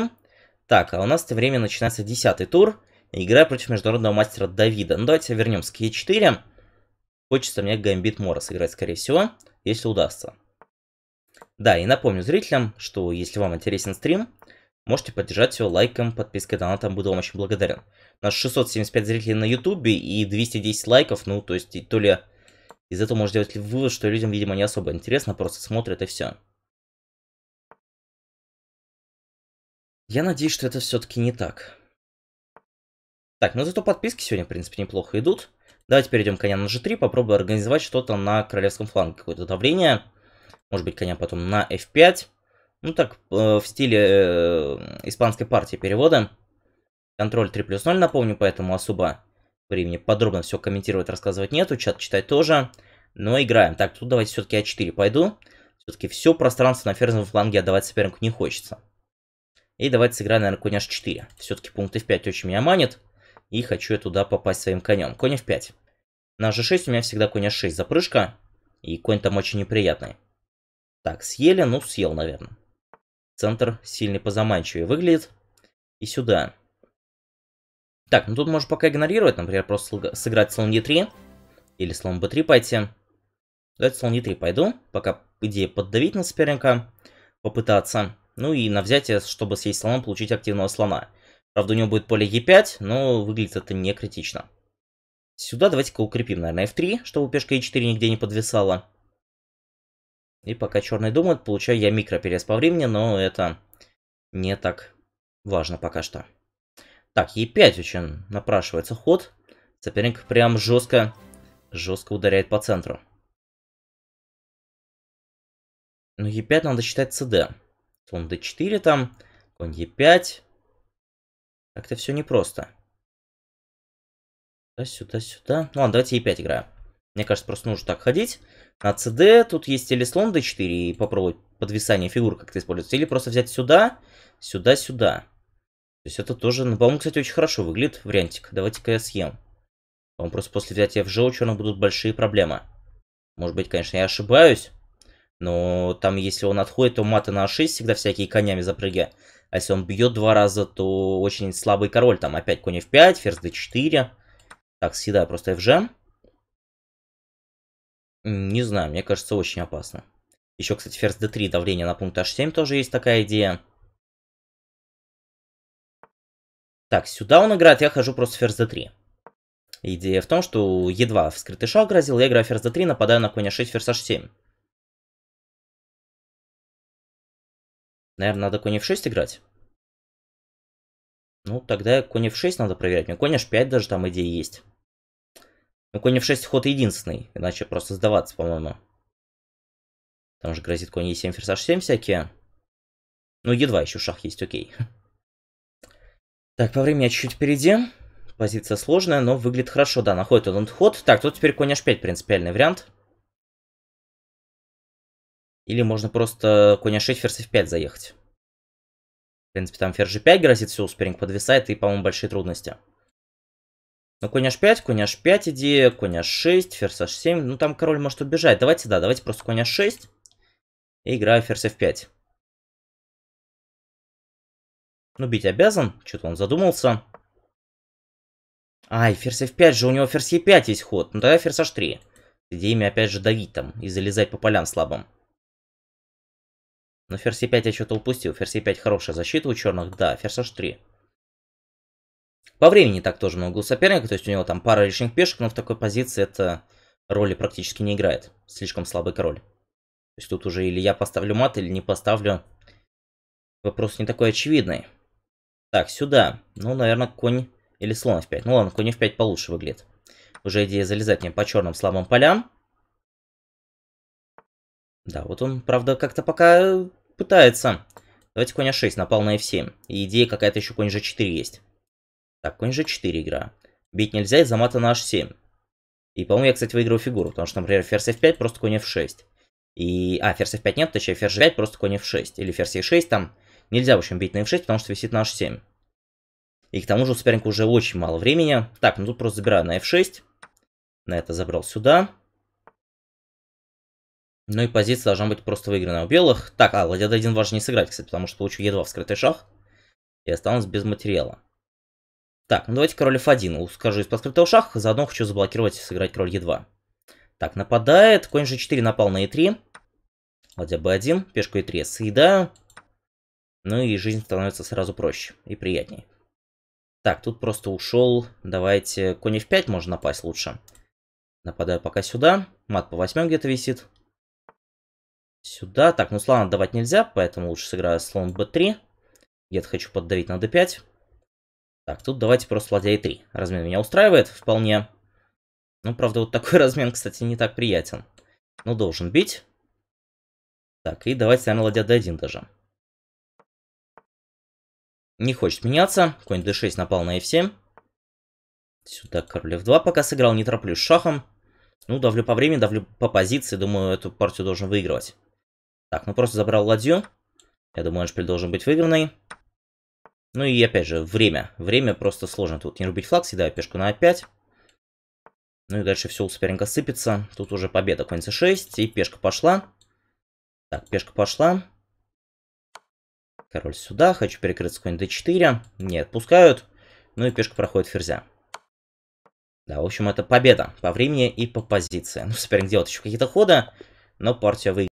приступим. Так, а у нас в тем время начинается 10 тур. Игра против международного мастера Давида. Ну, давайте вернемся к Е4. Хочется мне Гамбит Мора сыграть, скорее всего, если удастся. Да, и напомню зрителям, что если вам интересен стрим, можете поддержать его лайком, подпиской, донатом, буду вам очень благодарен. У нас 675 зрителей на ютубе и 210 лайков, ну, то есть, то ли... Из этого можно делать вывод, что людям, видимо, не особо интересно, просто смотрят и все. Я надеюсь, что это все-таки не так. Так, ну зато подписки сегодня, в принципе, неплохо идут. Давайте перейдем коня на g3, попробую организовать что-то на королевском фланге, какое-то давление. Может быть, коня потом на f5. Ну так, э, в стиле э, испанской партии перевода. Контроль 3 плюс 0, напомню, поэтому особо времени подробно все комментировать, рассказывать нету, чат читать тоже. Но играем. Так, тут давайте все-таки А4 пойду. Все-таки все пространство на ферзовом фланге отдавать сопернику не хочется. И давайте сыграем, наверное, конь h4. Все-таки пункт f5 очень меня манит. И хочу я туда попасть своим конем. Конь f5. На g6 у меня всегда конь h6 запрыжка. И конь там очень неприятный. Так, съели? Ну, съел, наверное. Центр сильный позаманчивее выглядит. И сюда. Так, ну тут можно пока игнорировать. Например, просто сыграть слон e3. Или слон b3 пойти. Давайте слон e3 пойду. Пока идея поддавить на соперника. Попытаться. Ну и на взятие, чтобы съесть слона, получить активного слона. Правда, у него будет поле Е5, но выглядит это не критично. Сюда давайте-ка укрепим, наверное, F3, чтобы пешка E4 нигде не подвисала. И пока черный думает, получаю я микро перес по времени, но это не так важно пока что. Так, Е5 очень напрашивается ход. Соперник прям жестко, жестко ударяет по центру. Но ну, Е5 надо считать СД. Слон d4 там, конь e5. Как-то все непросто. Сюда, сюда, сюда. Ну ладно, давайте e5 играю. Мне кажется, просто нужно так ходить. На cd тут есть или слон d4 и попробовать подвисание фигур как-то использовать, или просто взять сюда, сюда, сюда. То есть это тоже, ну, по-моему, кстати, очень хорошо выглядит вариантик. Давайте-ка я съем. По-моему, просто после взятия в же у черных будут большие проблемы. Может быть, конечно, я ошибаюсь. Но там, если он отходит, то маты на 6 а всегда всякие конями запрыги. А если он бьет два раза, то очень слабый король. Там опять конь f5, ферзь d4. Так, съедаю просто fg. Не знаю, мне кажется, очень опасно. Еще, кстати, ферзь d3, давление на пункт h7 тоже есть такая идея. Так, сюда он играет, я хожу просто ферзь d3. Идея в том, что е едва вскрытый шаг грозил, я играю ферзь d3, нападаю на коня 6, ферзь h7. Наверное, надо конь f6 играть. Ну, тогда конь f6 надо проверять. Ну, конь h5 даже там идея есть. Ну, конь f6 ход единственный, иначе просто сдаваться, по-моему. Там же грозит конь e7, ферзь h7 всякие. Ну, едва еще шах есть, окей. Так, по времени я чуть-чуть впереди. Позиция сложная, но выглядит хорошо. Да, находит он ход. Так, тут теперь конь h5 принципиальный вариант. Или можно просто коня 6, ферзь f5 заехать. В принципе, там ферзь g5 грозит, все, спринг подвисает, и, по-моему, большие трудности. Ну, конь h5, конь h5 идея, конь h6, ферзь h7. Ну, там король может убежать. Давайте, да, давайте просто конь h6. И играю ферзь f5. Ну, бить обязан. Что-то он задумался. Ай, ферзь f5 же, у него ферзь e5 есть ход. Ну, тогда ферзь h3. С идеями, опять же, давить там и залезать по полям слабым. Но ну, ферзь e5 я что-то упустил. Ферзь e5 хорошая защита у черных. Да, ферзь h3. По времени так тоже на углу соперника. То есть у него там пара лишних пешек, но в такой позиции это роли практически не играет. Слишком слабый король. То есть тут уже или я поставлю мат, или не поставлю. Вопрос не такой очевидный. Так, сюда. Ну, наверное, конь или слон f5. Ну ладно, конь f5 получше выглядит. Уже идея залезать мне по черным слабым полям. Да, вот он, правда, как-то пока э, пытается. Давайте конь а6 напал на f7. И идея какая-то еще конь g4 есть. Так, конь g4 игра. Бить нельзя из-за мата на h7. И, по-моему, я, кстати, выиграл фигуру, потому что, например, ферзь f5, просто конь f6. И... А, ферзь f5 нет, точнее, ферзь g5, просто конь f6. Или ферзь e6, там нельзя, в общем, бить на f6, потому что висит на h7. И к тому же у соперника уже очень мало времени. Так, ну тут просто забираю на f6. На это забрал сюда. Ну и позиция должна быть просто выигранная у белых. Так, а, ладья d1 важно не сыграть, кстати, потому что получу Е2 вскрытый шах. И останусь без материала. Так, ну давайте король f1. Ускажу из-под шаха, заодно хочу заблокировать и сыграть король Е2. Так, нападает. Конь g4 напал на e3. Ладья b1, пешку e3 я съедаю. Ну и жизнь становится сразу проще и приятней. Так, тут просто ушел. Давайте конь f5 можно напасть лучше. Нападаю пока сюда. Мат по восьмем где-то висит. Сюда. Так, ну слона давать нельзя, поэтому лучше сыграю слон b3. Я Гет хочу поддавить на d5. Так, тут давайте просто ладья e3. Размен меня устраивает вполне. Ну, правда, вот такой размен, кстати, не так приятен. Но ну, должен бить. Так, и давайте, наверное, ладья d1 даже. Не хочет меняться. Конь d6 напал на f7. Сюда король f2 пока сыграл, не тороплюсь шахом. Ну, давлю по времени, давлю по позиции. Думаю, эту партию должен выигрывать. Так, ну просто забрал ладью. Я думаю, Эншпиль должен быть выигранный. Ну и опять же, время. Время просто сложно тут не рубить флаг, съедаю пешку на А5. Ну и дальше все у соперника сыпется. Тут уже победа, конь c6, и пешка пошла. Так, пешка пошла. Король сюда, хочу перекрыться конь d4. Не отпускают. Ну и пешка проходит ферзя. Да, в общем, это победа по времени и по позиции. Ну, соперник делает еще какие-то ходы, но партия выиграла.